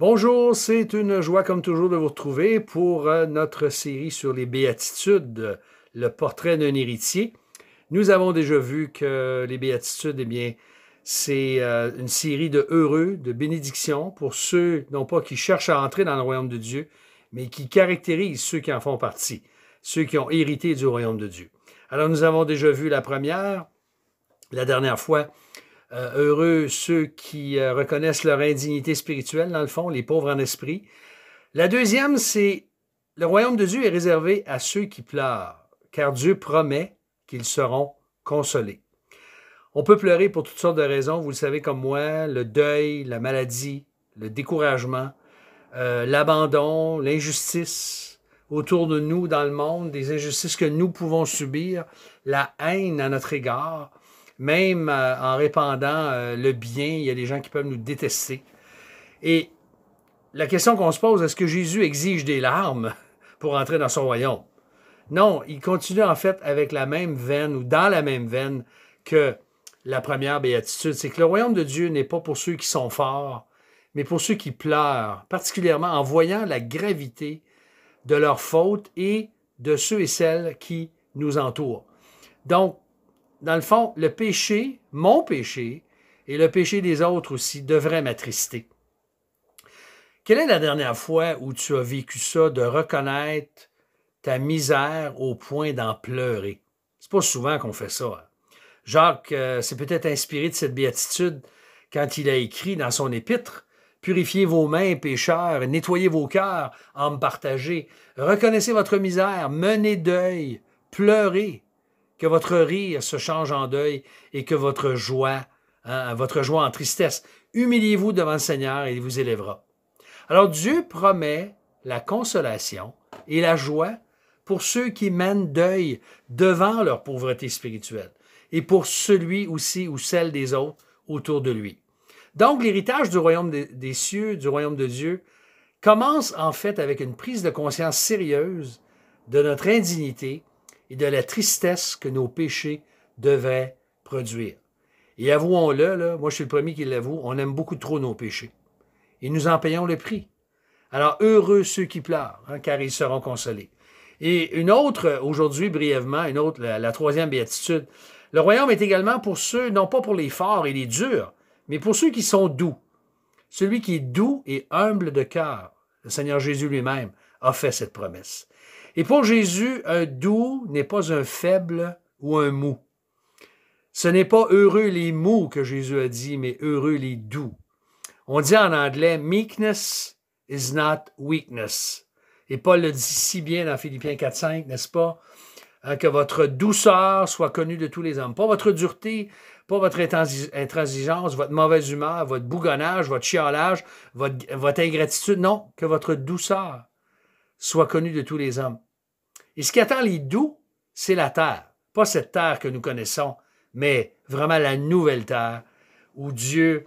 Bonjour, c'est une joie comme toujours de vous retrouver pour euh, notre série sur les béatitudes, le portrait d'un héritier. Nous avons déjà vu que les béatitudes, eh bien, c'est euh, une série de heureux, de bénédictions pour ceux, non pas qui cherchent à entrer dans le royaume de Dieu, mais qui caractérisent ceux qui en font partie, ceux qui ont hérité du royaume de Dieu. Alors nous avons déjà vu la première, la dernière fois, euh, heureux ceux qui euh, reconnaissent leur indignité spirituelle, dans le fond, les pauvres en esprit. La deuxième, c'est le royaume de Dieu est réservé à ceux qui pleurent, car Dieu promet qu'ils seront consolés. On peut pleurer pour toutes sortes de raisons, vous le savez comme moi, le deuil, la maladie, le découragement, euh, l'abandon, l'injustice autour de nous dans le monde, des injustices que nous pouvons subir, la haine à notre égard, même euh, en répandant euh, le bien, il y a des gens qui peuvent nous détester. Et la question qu'on se pose, est-ce que Jésus exige des larmes pour entrer dans son royaume? Non, il continue en fait avec la même veine ou dans la même veine que la première béatitude. C'est que le royaume de Dieu n'est pas pour ceux qui sont forts, mais pour ceux qui pleurent, particulièrement en voyant la gravité de leurs fautes et de ceux et celles qui nous entourent. Donc, dans le fond, le péché, mon péché, et le péché des autres aussi devrait m'attrister. Quelle est la dernière fois où tu as vécu ça, de reconnaître ta misère au point d'en pleurer? C'est pas souvent qu'on fait ça. Hein. Jacques euh, s'est peut-être inspiré de cette béatitude quand il a écrit dans son épître Purifiez vos mains, pécheurs, nettoyez vos cœurs en me Reconnaissez votre misère, menez deuil, pleurez, que votre rire se change en deuil et que votre joie, hein, votre joie en tristesse. Humiliez-vous devant le Seigneur et il vous élèvera. Alors Dieu promet la consolation et la joie pour ceux qui mènent deuil devant leur pauvreté spirituelle et pour celui aussi ou celle des autres autour de lui. Donc l'héritage du royaume des cieux, du royaume de Dieu, commence en fait avec une prise de conscience sérieuse de notre indignité et de la tristesse que nos péchés devraient produire. Et avouons-le, moi je suis le premier qui l'avoue, on aime beaucoup trop nos péchés. Et nous en payons le prix. Alors heureux ceux qui pleurent, hein, car ils seront consolés. Et une autre, aujourd'hui brièvement, une autre, la, la troisième béatitude. Le royaume est également pour ceux, non pas pour les forts et les durs, mais pour ceux qui sont doux. Celui qui est doux et humble de cœur, le Seigneur Jésus lui-même a fait cette promesse. Et pour Jésus, un doux n'est pas un faible ou un mou. Ce n'est pas heureux les mous que Jésus a dit, mais heureux les doux. On dit en anglais meekness is not weakness. Et Paul le dit si bien dans Philippiens 4-5, n'est-ce pas? Euh, que votre douceur soit connue de tous les hommes. Pas votre dureté, pas votre intransigeance, votre mauvaise humeur, votre bougonnage, votre chialage, votre ingratitude. Non, que votre douceur soit connu de tous les hommes. Et ce qui attend les doux, c'est la terre, pas cette terre que nous connaissons, mais vraiment la nouvelle terre où Dieu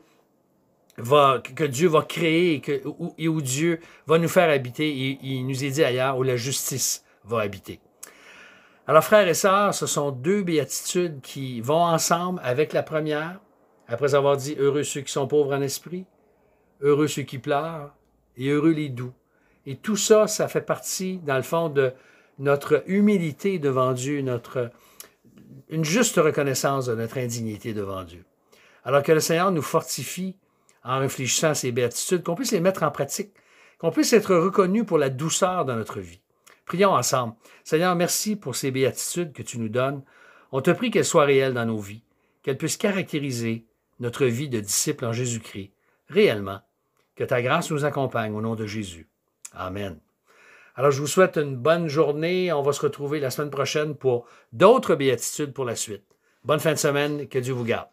va, que Dieu va créer et, où, et où Dieu va nous faire habiter. Et, il nous est dit ailleurs où la justice va habiter. Alors, frères et sœurs, ce sont deux béatitudes qui vont ensemble avec la première, après avoir dit Heureux ceux qui sont pauvres en esprit, heureux ceux qui pleurent et heureux les doux, et tout ça, ça fait partie, dans le fond, de notre humilité devant Dieu, notre, une juste reconnaissance de notre indignité devant Dieu. Alors que le Seigneur nous fortifie en réfléchissant à ces béatitudes, qu'on puisse les mettre en pratique, qu'on puisse être reconnu pour la douceur dans notre vie. Prions ensemble. Seigneur, merci pour ces béatitudes que tu nous donnes. On te prie qu'elles soient réelles dans nos vies, qu'elles puissent caractériser notre vie de disciple en Jésus-Christ, réellement. Que ta grâce nous accompagne au nom de Jésus. Amen. Alors, je vous souhaite une bonne journée. On va se retrouver la semaine prochaine pour d'autres béatitudes pour la suite. Bonne fin de semaine. Que Dieu vous garde.